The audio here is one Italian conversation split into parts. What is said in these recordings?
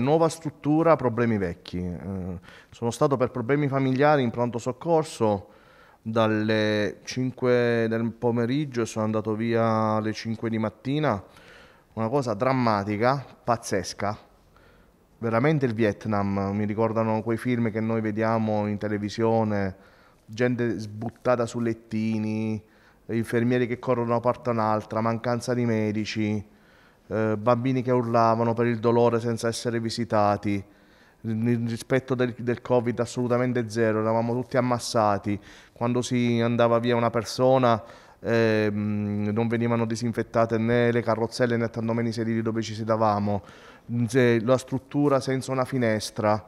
Nuova struttura, problemi vecchi. Eh, sono stato per problemi familiari in pronto soccorso dalle 5 del pomeriggio e sono andato via alle 5 di mattina. Una cosa drammatica, pazzesca. Veramente il Vietnam, mi ricordano quei film che noi vediamo in televisione, gente sbuttata su lettini, infermieri che corrono a parte un'altra, mancanza di medici eh, bambini che urlavano per il dolore senza essere visitati, il rispetto del, del, Covid assolutamente zero, eravamo tutti ammassati, quando si andava via una persona eh, non venivano disinfettate né le carrozzelle né tantomeno i sedili dove ci sedavamo, la struttura senza una finestra.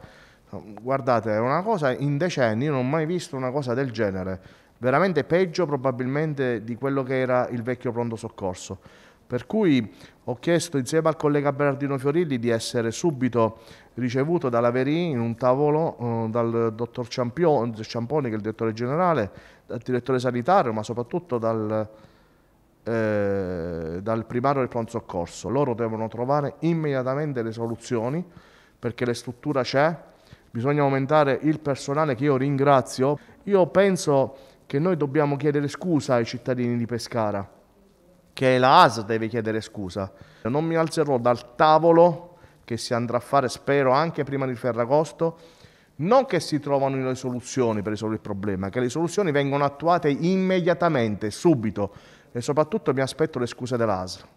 Guardate, è una cosa in decenni, io non ho mai visto una cosa del genere, veramente peggio probabilmente di quello che era il vecchio pronto soccorso. Per cui ho chiesto insieme al collega Bernardino Fiorilli di essere subito ricevuto dalla Verini in un tavolo eh, dal dottor Ciampione, Ciamponi, che è il direttore generale, dal direttore sanitario, ma soprattutto dal, eh, dal primario del pronto soccorso. Loro devono trovare immediatamente le soluzioni perché la struttura c'è, bisogna aumentare il personale che io ringrazio. Io penso che noi dobbiamo chiedere scusa ai cittadini di Pescara che la AS deve chiedere scusa. Non mi alzerò dal tavolo che si andrà a fare, spero, anche prima di Ferragosto, non che si trovano le soluzioni per risolvere il problema, che le soluzioni vengono attuate immediatamente, subito e soprattutto mi aspetto le scuse dell'ASL.